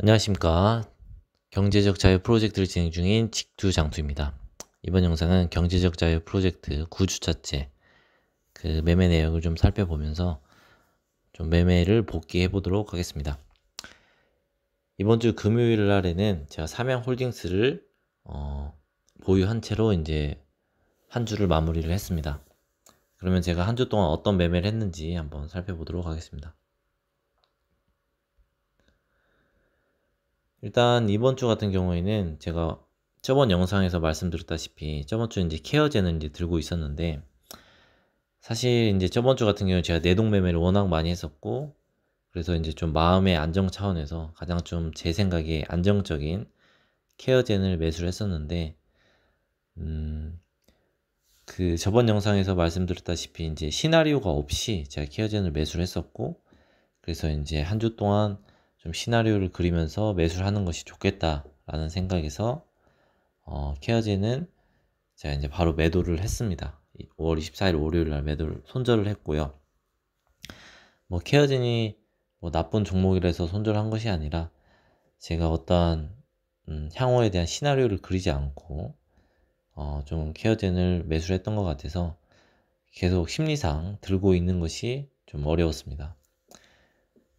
안녕하십니까 경제적 자유 프로젝트를 진행 중인 직두 장투입니다 이번 영상은 경제적 자유 프로젝트 9주차째 그 매매 내역을 좀 살펴보면서 좀 매매를 복귀해 보도록 하겠습니다 이번 주 금요일 날에는 제가 삼양홀딩스를 어, 보유한 채로 이제 한 주를 마무리를 했습니다 그러면 제가 한 주 동안 어떤 매매를 했는지 한번 살펴보도록 하겠습니다 일단 이번 주 같은 경우에는 제가 저번 영상에서 말씀드렸다시피 저번 주 이제 케어제는 이제 들고 있었는데 사실 이제 저번 주 같은 경우 제가 내동매매를 워낙 많이 했었고 그래서 이제 좀 마음의 안정 차원에서 가장 좀 제 생각에 안정적인 케어젠을 매수를 했었는데 음 그 저번 영상에서 말씀드렸다시피 이제 시나리오가 없이 제가 케어젠을 매수를 했었고 그래서 이제 한 주 동안 좀 시나리오를 그리면서 매수를 하는 것이 좋겠다라는 생각에서 어, 케어제는 제가 이제 바로 매도를 했습니다. 5월 24일 월요일 날 매도를 손절을 했고요. 뭐 케어진이 뭐 나쁜 종목이라서 손절한 것이 아니라 제가 어떠한 음, 향후에 대한 시나리오를 그리지 않고 어, 좀케어진을 매수를 했던 것 같아서 계속 심리상 들고 있는 것이 좀 어려웠습니다.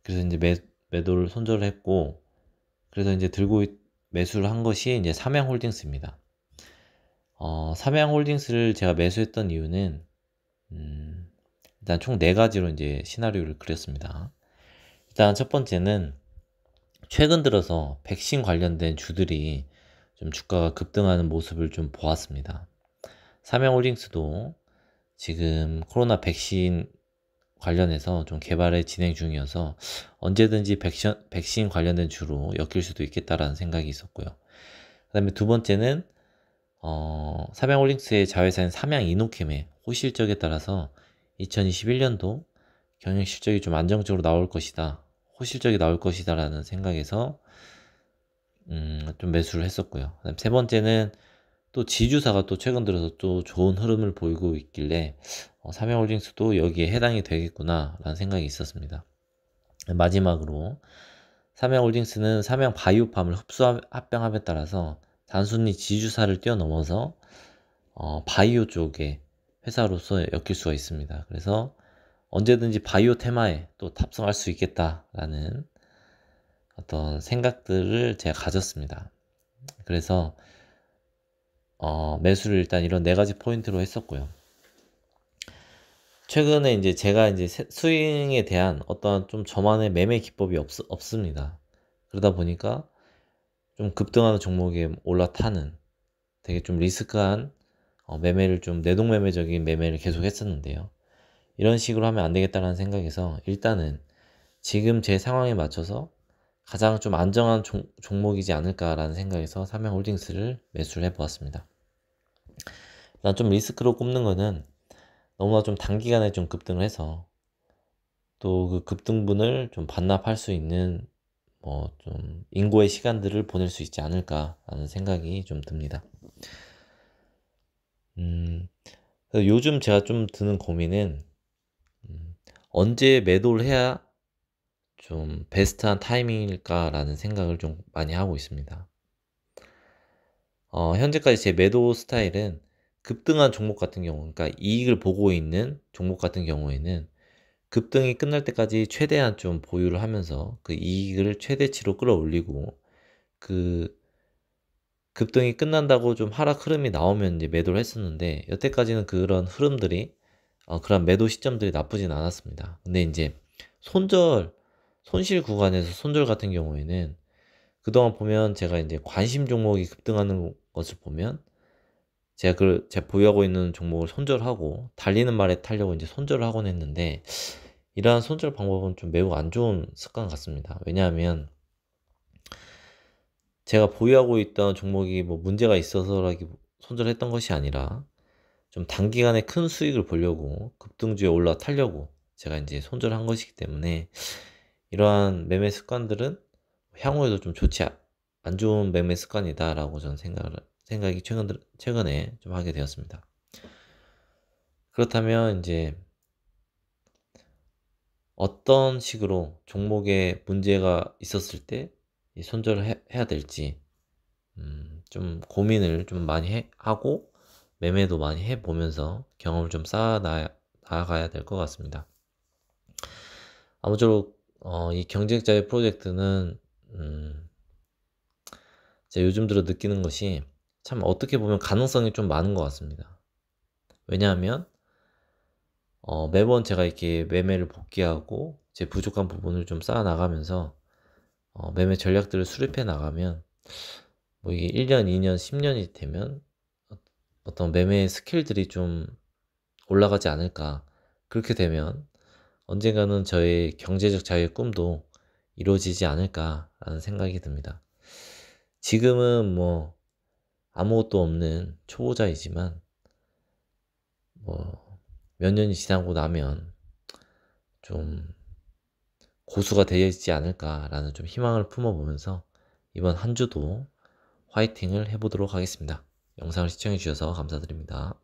그래서 이제 매, 매도를 손절 했고 그래서 이제 들고 매수를 한 것이 이제 삼양홀딩스입니다. 어, 삼양홀딩스를 제가 매수했던 이유는 음, 일단 총 네 가지로 이제 시나리오를 그렸습니다. 일단 첫 번째는 최근 들어서 백신 관련된 주들이 좀 주가가 급등하는 모습을 좀 보았습니다. 삼양홀딩스도 지금 코로나 백신 관련해서 좀 개발을 진행 중이어서 언제든지 백션, 백신 관련된 주로 엮일 수도 있겠다라는 생각이 있었고요. 그 다음에 두 번째는 어, 삼양홀링스의 자회사인 삼양이노캠의 호실적에 따라서 2021년도 경영 실적이 좀 안정적으로 나올 것이다. 호실적이 나올 것이다라는 생각에서 음, 좀 매수를 했었고요. 그다음에 세 번째는 또 지주사가 또 최근 들어서 또 좋은 흐름을 보이고 있길래 어, 삼양홀딩스도 여기에 해당이 되겠구나라는 생각이 있었습니다. 마지막으로 삼양홀딩스는 삼양바이오팜을 흡수 합병함에 따라서 단순히 지주사를 뛰어넘어서 어, 바이오 쪽에 회사로서 엮일 수가 있습니다. 그래서 언제든지 바이오 테마에 또 탑승할 수 있겠다라는 어떤 생각들을 제가 가졌습니다. 그래서 어, 매수를 일단 이런 네 가지 포인트로 했었고요. 최근에 이제 제가 이제 스윙에 대한 어떤 좀 저만의 매매 기법이 없, 없습니다. 그러다 보니까 좀 급등하는 종목에 올라타는 되게 좀 리스크한 어, 매매를 좀 내동매매적인 매매를 계속 했었는데요. 이런 식으로 하면 안 되겠다라는 생각에서 일단은 지금 제 상황에 맞춰서 가장 좀 안정한 종, 목이지 않을까라는 생각에서 삼양홀딩스를 매수를 해보았습니다. 난좀 리스크로 꼽는 거는 너무나 좀 단기간에 좀 급등을 해서 또 그 급등분을 좀 반납할 수 있는 뭐 좀 인고의 시간들을 보낼 수 있지 않을까라는 생각이 좀 듭니다. 음, 요즘 제가 좀 드는 고민은 음, 언제 매도를 해야 좀 베스트한 타이밍일까라는 생각을 좀 많이 하고 있습니다. 어, 현재까지 제 매도 스타일은 급등한 종목 같은 경우, 그러니까 이익을 보고 있는 종목 같은 경우에는 급등이 끝날 때까지 최대한 좀 보유를 하면서 그 이익을 최대치로 끌어올리고 그 급등이 끝난다고 좀 하락 흐름이 나오면 이제 매도를 했었는데 여태까지는 그런 흐름들이 어, 그런 매도 시점들이 나쁘진 않았습니다. 근데 이제 손절 손실 구간에서 손절 같은 경우에는 그동안 보면 제가 이제 관심 종목이 급등하는 것을 보면 제가 그, 제 보유하고 있는 종목을 손절하고, 달리는 말에 타려고 이제 손절을 하곤 했는데, 이러한 손절 방법은 좀 매우 안 좋은 습관 같습니다. 왜냐하면, 제가 보유하고 있던 종목이 뭐 문제가 있어서라기 손절했던 것이 아니라, 좀 단기간에 큰 수익을 보려고, 급등주에 올라타려고, 제가 이제 손절한 것이기 때문에, 이러한 매매 습관들은 향후에도 좀 좋지 안 좋은 매매 습관이다라고 저는 생각을 생각이 최근, 최근에 좀 하게 되었습니다. 그렇다면 이제 어떤 식으로 종목에 문제가 있었을 때 손절을 해, 야 될지 음, 좀 고민을 좀 많이 해, 하고 매매도 많이 해보면서 경험을 좀 쌓아 나아가야 될 것 같습니다. 아무쪼록 어, 이 경쟁자의 프로젝트는 음, 제가 요즘 들어 느끼는 것이 참 어떻게 보면 가능성이 좀 많은 것 같습니다. 왜냐하면 어, 매번 제가 이렇게 매매를 복귀하고 제 부족한 부분을 좀 쌓아 나가면서 어, 매매 전략들을 수립해 나가면 뭐 이게 1년, 2년, 10년이 되면 어떤 매매 의 스킬들이 좀 올라가지 않을까. 그렇게 되면 언젠가는 저의 경제적 자유의 꿈도 이루어지지 않을까라는 생각이 듭니다. 지금은 뭐 아무것도 없는 초보자이지만 뭐 몇 년이 지나고 나면 좀 고수가 되지 않을까라는 좀 희망을 품어보면서 이번 한 주도 화이팅을 해보도록 하겠습니다. 영상을 시청해주셔서 감사드립니다.